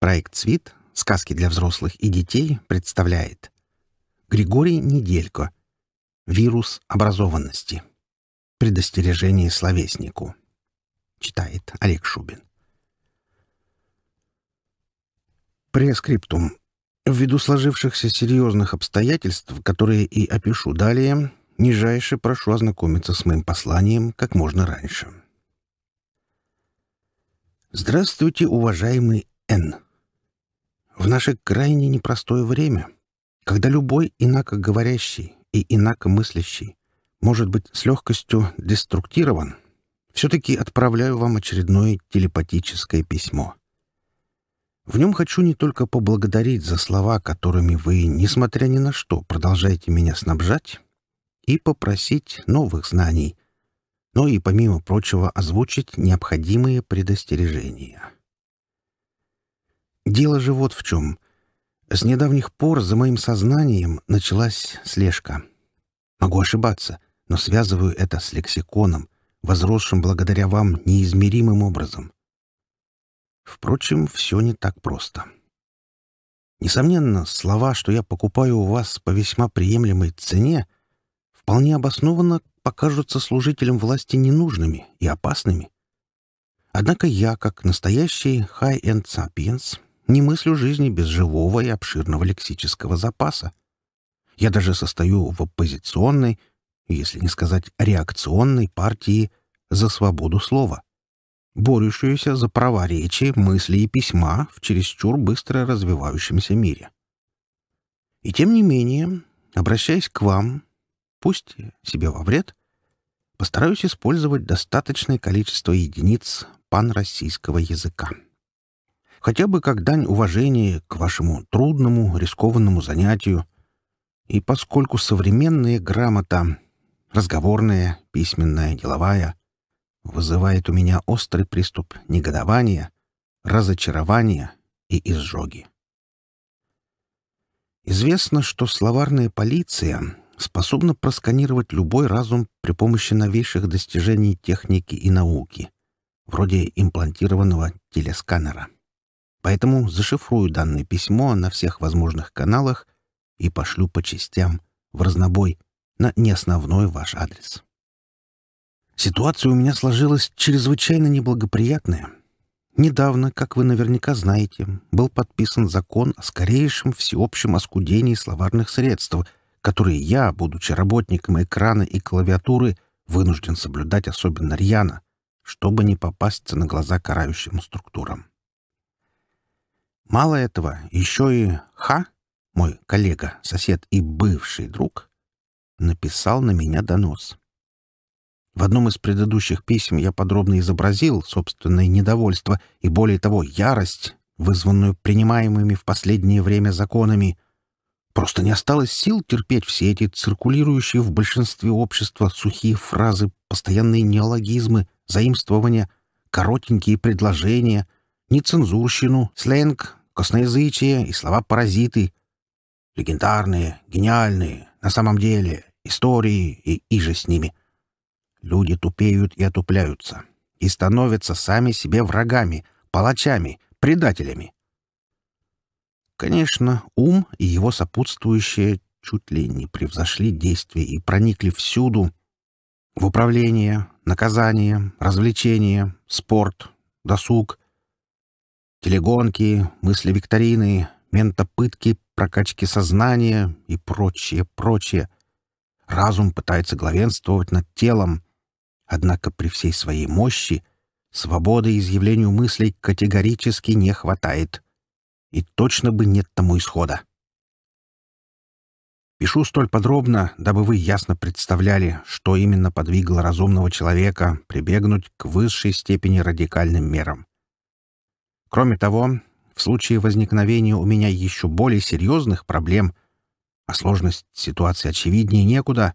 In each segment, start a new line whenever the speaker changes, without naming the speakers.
Проект «Цвит. Сказки для взрослых и детей» представляет Григорий Неделько. «Вирус образованности. Предостережение словеснику». Читает Олег Шубин. Прескриптум. Ввиду сложившихся серьезных обстоятельств, которые и опишу далее, нижайше прошу ознакомиться с моим посланием как можно раньше. Здравствуйте, уважаемый Н. В наше крайне непростое время, когда любой инакоговорящий и инакомыслящий может быть с легкостью деструктирован, все-таки отправляю вам очередное телепатическое письмо. В нем хочу не только поблагодарить за слова, которыми вы, несмотря ни на что, продолжаете меня снабжать, и попросить новых знаний, но и, помимо прочего, озвучить необходимые предостережения. Дело же вот в чем. С недавних пор за моим сознанием началась слежка. Могу ошибаться, но связываю это с лексиконом, возросшим благодаря вам неизмеримым образом. Впрочем, все не так просто. Несомненно, слова, что я покупаю у вас по весьма приемлемой цене, вполне обоснованно покажутся служителям власти ненужными и опасными. Однако я, как настоящий high-end sapiens, не мыслю жизни без живого и обширного лексического запаса. Я даже состою в оппозиционной, если не сказать реакционной партии за свободу слова, борющуюся за права речи, мысли и письма в чересчур быстро развивающемся мире. И тем не менее, обращаясь к вам, пусть себе во вред, постараюсь использовать достаточное количество единиц панроссийского языка хотя бы как дань уважения к вашему трудному, рискованному занятию. И поскольку современная грамота, разговорная, письменная, деловая, вызывает у меня острый приступ негодования, разочарования и изжоги. Известно, что словарная полиция способна просканировать любой разум при помощи новейших достижений техники и науки, вроде имплантированного телесканера. Поэтому зашифрую данное письмо на всех возможных каналах и пошлю по частям, в разнобой, на неосновной ваш адрес. Ситуация у меня сложилась чрезвычайно неблагоприятная. Недавно, как вы наверняка знаете, был подписан закон о скорейшем всеобщем оскудении словарных средств, которые я, будучи работником экрана и клавиатуры, вынужден соблюдать особенно рьяно, чтобы не попасться на глаза карающим структурам. Мало этого, еще и Ха, мой коллега, сосед и бывший друг, написал на меня донос. В одном из предыдущих писем я подробно изобразил собственное недовольство и, более того, ярость, вызванную принимаемыми в последнее время законами. Просто не осталось сил терпеть все эти циркулирующие в большинстве общества сухие фразы, постоянные неологизмы, заимствования, коротенькие предложения, нецензурщину, сленг, косноязычие и слова-паразиты. Легендарные, гениальные, на самом деле, истории и иже с ними. Люди тупеют и отупляются. И становятся сами себе врагами, палачами, предателями. Конечно, ум и его сопутствующие чуть ли не превзошли действия и проникли всюду. В управление, наказание, развлечение, спорт, досуг, телегонки, мысли-викторины, ментопытки, прокачки сознания и прочее, прочее. Разум пытается главенствовать над телом, однако при всей своей мощи свободы изъявлению мыслей категорически не хватает. И точно бы нет тому исхода. Пишу столь подробно, дабы вы ясно представляли, что именно подвигло разумного человека прибегнуть к высшей степени радикальным мерам. Кроме того, в случае возникновения у меня еще более серьезных проблем, а сложность ситуации очевиднее некуда,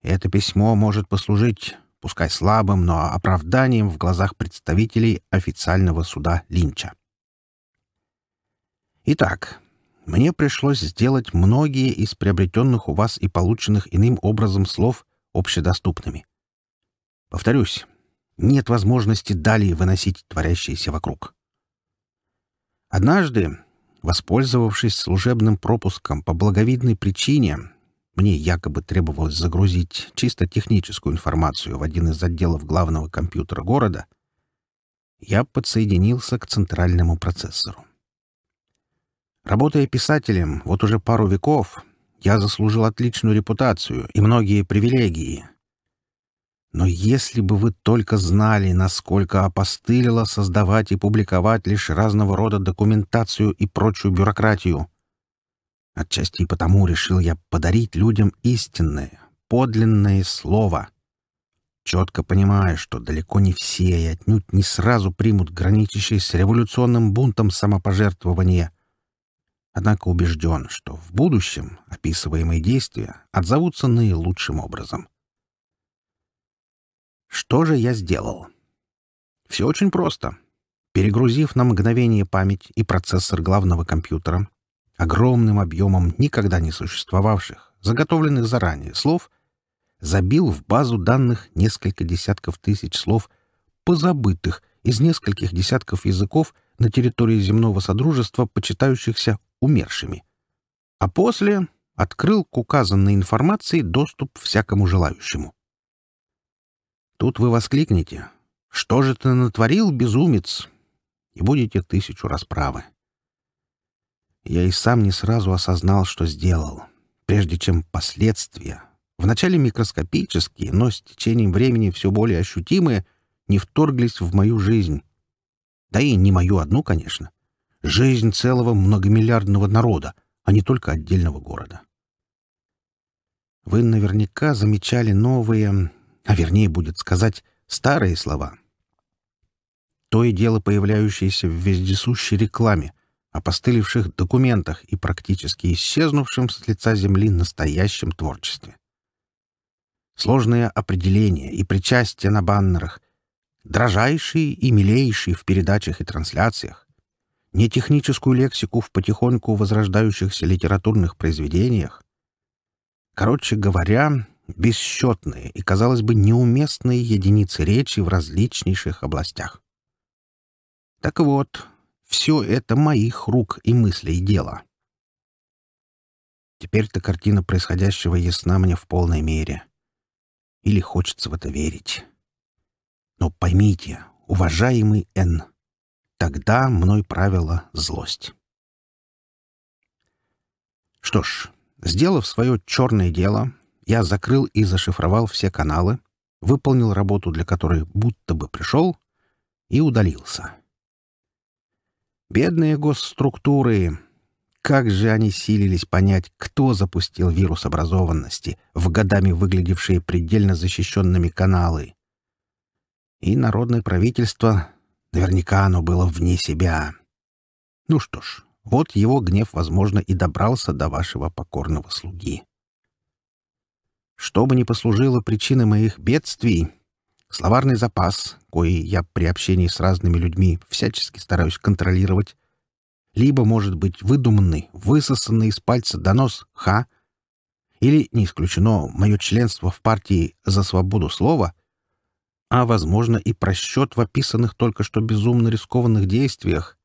это письмо может послужить, пускай слабым, но оправданием в глазах представителей официального суда Линча. Итак, мне пришлось сделать многие из приобретенных у вас и полученных иным образом слов общедоступными. Повторюсь, нет возможности далее выносить творящееся вокруг. Однажды, воспользовавшись служебным пропуском по благовидной причине, мне якобы требовалось загрузить чисто техническую информацию в один из отделов главного компьютера города, я подсоединился к центральному процессору. Работая писателем вот уже пару веков, я заслужил отличную репутацию и многие привилегии, но если бы вы только знали, насколько опостылило создавать и публиковать лишь разного рода документацию и прочую бюрократию. Отчасти и потому решил я подарить людям истинное, подлинное слово. Четко понимая, что далеко не все и отнюдь не сразу примут граничащие с революционным бунтом самопожертвование. Однако убежден, что в будущем описываемые действия отзовутся наилучшим образом. Что же я сделал? Все очень просто. Перегрузив на мгновение память и процессор главного компьютера, огромным объемом никогда не существовавших, заготовленных заранее слов, забил в базу данных несколько десятков тысяч слов, позабытых из нескольких десятков языков на территории земного содружества, почитающихся умершими. А после открыл к указанной информации доступ всякому желающему. Тут вы воскликнете «Что же ты натворил, безумец?» и будете тысячу раз правы. Я и сам не сразу осознал, что сделал, прежде чем последствия, вначале микроскопические, но с течением времени все более ощутимые, не вторглись в мою жизнь. Да и не мою одну, конечно. Жизнь целого многомиллиардного народа, а не только отдельного города. Вы наверняка замечали новые, а вернее будет сказать старые слова. То и дело появляющееся в вездесущей рекламе, опостылевших документах и практически исчезнувшем с лица земли настоящем творчестве. Сложные определения и причастия на баннерах, дрожайшие и милейшие в передачах и трансляциях, нетехническую лексику в потихоньку возрождающихся литературных произведениях. Короче говоря, бесчетные и, казалось бы, неуместные единицы речи в различнейших областях. Так вот, все это моих рук и мыслей дело. Теперь-то картина происходящего ясна мне в полной мере. Или хочется в это верить. Но поймите, уважаемый Н, тогда мной правила злость. Что ж, сделав свое черное дело, я закрыл и зашифровал все каналы, выполнил работу, для которой будто бы пришел, и удалился. Бедные госструктуры! Как же они силились понять, кто запустил вирус образованности в годами выглядевшие предельно защищенными каналы. И народное правительство, наверняка оно было вне себя. Ну что ж, вот его гнев, возможно, и добрался до вашего покорного слуги. Что бы ни послужило причиной моих бедствий, словарный запас, кои я при общении с разными людьми всячески стараюсь контролировать, либо может быть выдуманный, высосанный из пальца донос «Ха», или, не исключено, мое членство в партии «За свободу слова», а, возможно, и просчет в описанных только что безумно рискованных действиях.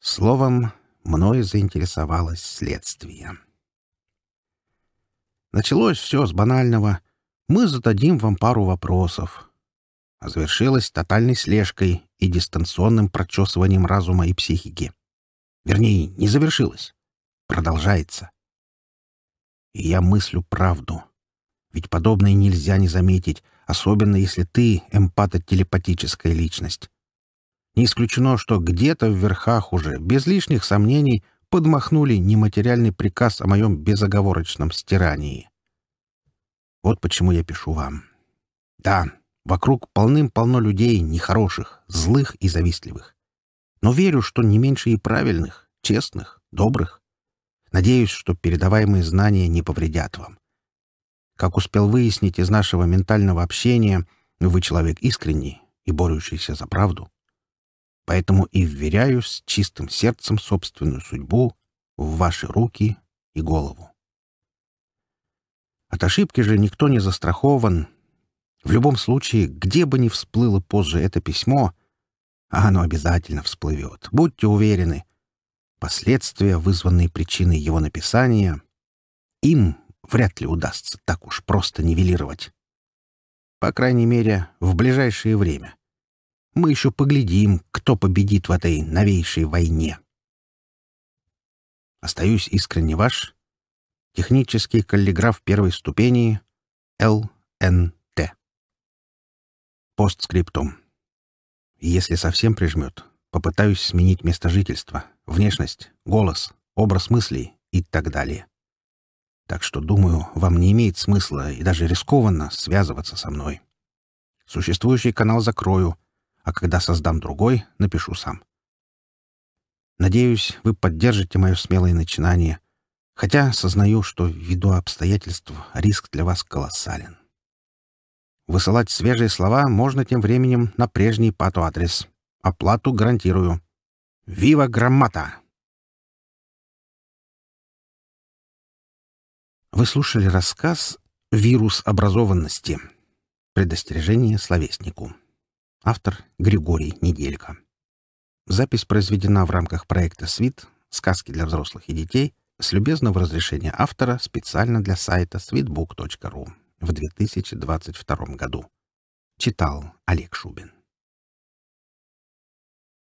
Словом, мною заинтересовалось следствие. Началось все с банального. Мы зададим вам пару вопросов. А завершилось тотальной слежкой и дистанционным прочесыванием разума и психики. Вернее, не завершилось. Продолжается. И я мыслю правду. Ведь подобное нельзя не заметить, особенно если ты эмпатотелепатическая личность. Не исключено, что где-то в верхах уже, без лишних сомнений, подмахнули нематериальный приказ о моем безоговорочном стирании. Вот почему я пишу вам. Да, вокруг полным-полно людей нехороших, злых и завистливых. Но верю, что не меньше и правильных, честных, добрых. Надеюсь, что передаваемые знания не повредят вам. Как успел выяснить из нашего ментального общения, вы человек искренний и борющийся за правду поэтому и вверяю с чистым сердцем собственную судьбу в ваши руки и голову. От ошибки же никто не застрахован. В любом случае, где бы ни всплыло позже это письмо, а оно обязательно всплывет, будьте уверены, последствия, вызванные причиной его написания, им вряд ли удастся так уж просто нивелировать. По крайней мере, в ближайшее время — мы еще поглядим, кто победит в этой новейшей войне. Остаюсь искренне ваш. Технический каллиграф первой ступени ЛНТ. Постскриптум. Если совсем прижмет, попытаюсь сменить место жительства, внешность, голос, образ мыслей и так далее. Так что, думаю, вам не имеет смысла и даже рискованно связываться со мной. Существующий канал закрою, а когда создам другой, напишу сам. Надеюсь, вы поддержите мое смелое начинание, хотя сознаю, что ввиду обстоятельств риск для вас колоссален. Высылать свежие слова можно тем временем на прежний пату-адрес. Оплату гарантирую. Вива Граммата! Вы слушали рассказ «Вирус образованности. Предостережение словеснику». Автор — Григорий Неделько. Запись произведена в рамках проекта «Свит. Сказки для взрослых и детей» с любезного разрешения автора специально для сайта sweetbook.ru в 2022 году. Читал Олег Шубин.